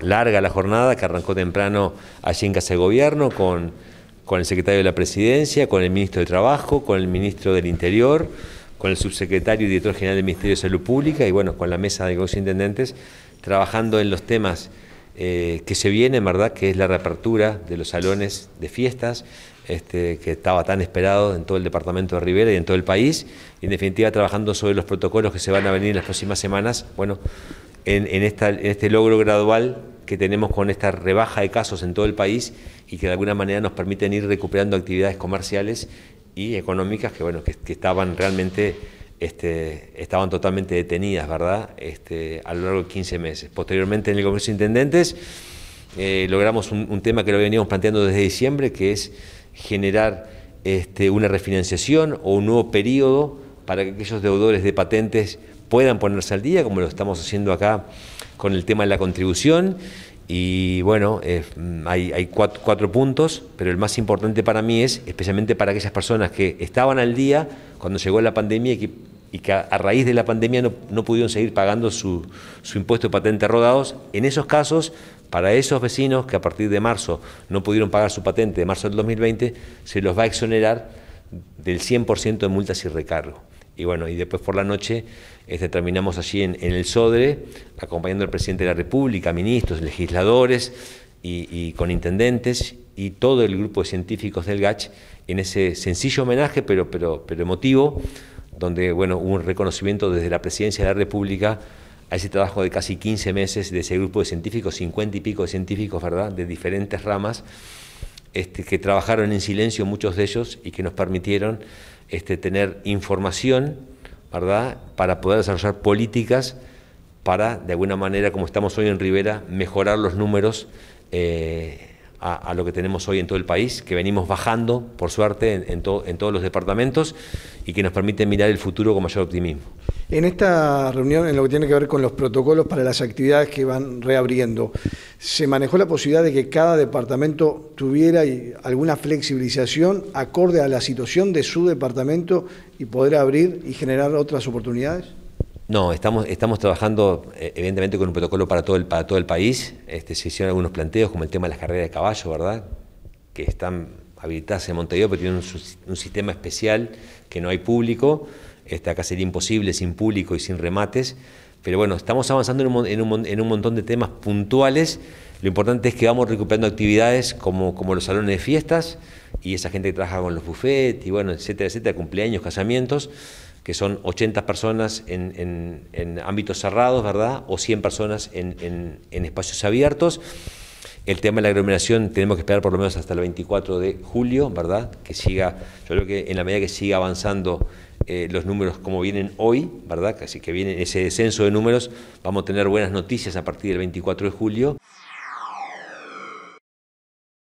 larga la jornada que arrancó temprano allí en Casa de Gobierno con, el secretario de la Presidencia, con el ministro de Trabajo, con el ministro del Interior, con el subsecretario y director general del Ministerio de Salud Pública y bueno, con la mesa de los intendentes, trabajando en los temas eh, que se vienen, ¿verdad? Que es la reapertura de los salones de fiestas, este, que estaba tan esperado en todo el departamento de Rivera y en todo el país, y en definitiva trabajando sobre los protocolos que se van a venir en las próximas semanas, bueno, en, este logro gradual que tenemos con esta rebaja de casos en todo el país y que de alguna manera nos permiten ir recuperando actividades comerciales y económicas que bueno que, estaban realmente este, estaban totalmente detenidas, ¿verdad? Este, a lo largo de 15 meses. Posteriormente en el Congreso de Intendentes eh, logramos un, tema que lo veníamos planteando desde diciembre, que es generar este, una refinanciación o un nuevo periodo para que aquellos deudores de patentes puedan ponerse al día, como lo estamos haciendo acá con el tema de la contribución. Y bueno, eh, hay, cuatro, puntos, pero el más importante para mí es, especialmente para aquellas personas que estaban al día cuando llegó la pandemia y que, a raíz de la pandemia no, no pudieron seguir pagando su, su impuesto de patente rodados, en esos casos para esos vecinos que a partir de marzo no pudieron pagar su patente de marzo del 2020, se los va a exonerar del 100% de multas y recargo. Y bueno, y después por la noche este, terminamos allí en, el Sodre, acompañando al presidente de la República, ministros, legisladores y, con intendentes y todo el grupo de científicos del GACH en ese sencillo homenaje, pero, pero, pero emotivo, donde bueno, hubo un reconocimiento desde la presidencia de la República a ese trabajo de casi 15 meses de ese grupo de científicos, 50 y pico de científicos, ¿verdad?, de diferentes ramas, este, que trabajaron en silencio muchos de ellos y que nos permitieron este, tener información, ¿verdad? Para poder desarrollar políticas para, de alguna manera, como estamos hoy en Rivera, mejorar los números eh, a, lo que tenemos hoy en todo el país, que venimos bajando, por suerte, en, en todos los departamentos y que nos permite mirar el futuro con mayor optimismo. En esta reunión, en lo que tiene que ver con los protocolos para las actividades que van reabriendo, se manejó la posibilidad de que cada departamento tuviera alguna flexibilización acorde a la situación de su departamento y poder abrir y generar otras oportunidades. No, estamos, estamos trabajando eh, evidentemente con un protocolo para todo el, para todo el país. Este, se hicieron algunos planteos como el tema de las carreras de caballo, ¿verdad? Que están habilitadas en Montevideo, pero tienen un, un sistema especial que no hay público. Está acá sería imposible sin público y sin remates. Pero bueno, estamos avanzando en un, montón de temas puntuales. Lo importante es que vamos recuperando actividades como, como los salones de fiestas y esa gente que trabaja con los bufetes, y bueno, etcétera, etcétera, cumpleaños, casamientos, que son 80 personas en, ámbitos cerrados, ¿verdad? O 100 personas en, en, espacios abiertos. El tema de la aglomeración tenemos que esperar por lo menos hasta el 24 de julio, ¿verdad? Que siga, yo creo que en la medida que siga avanzando eh, los números como vienen hoy, ¿verdad? Así que viene ese descenso de números, vamos a tener buenas noticias a partir del 24 de julio.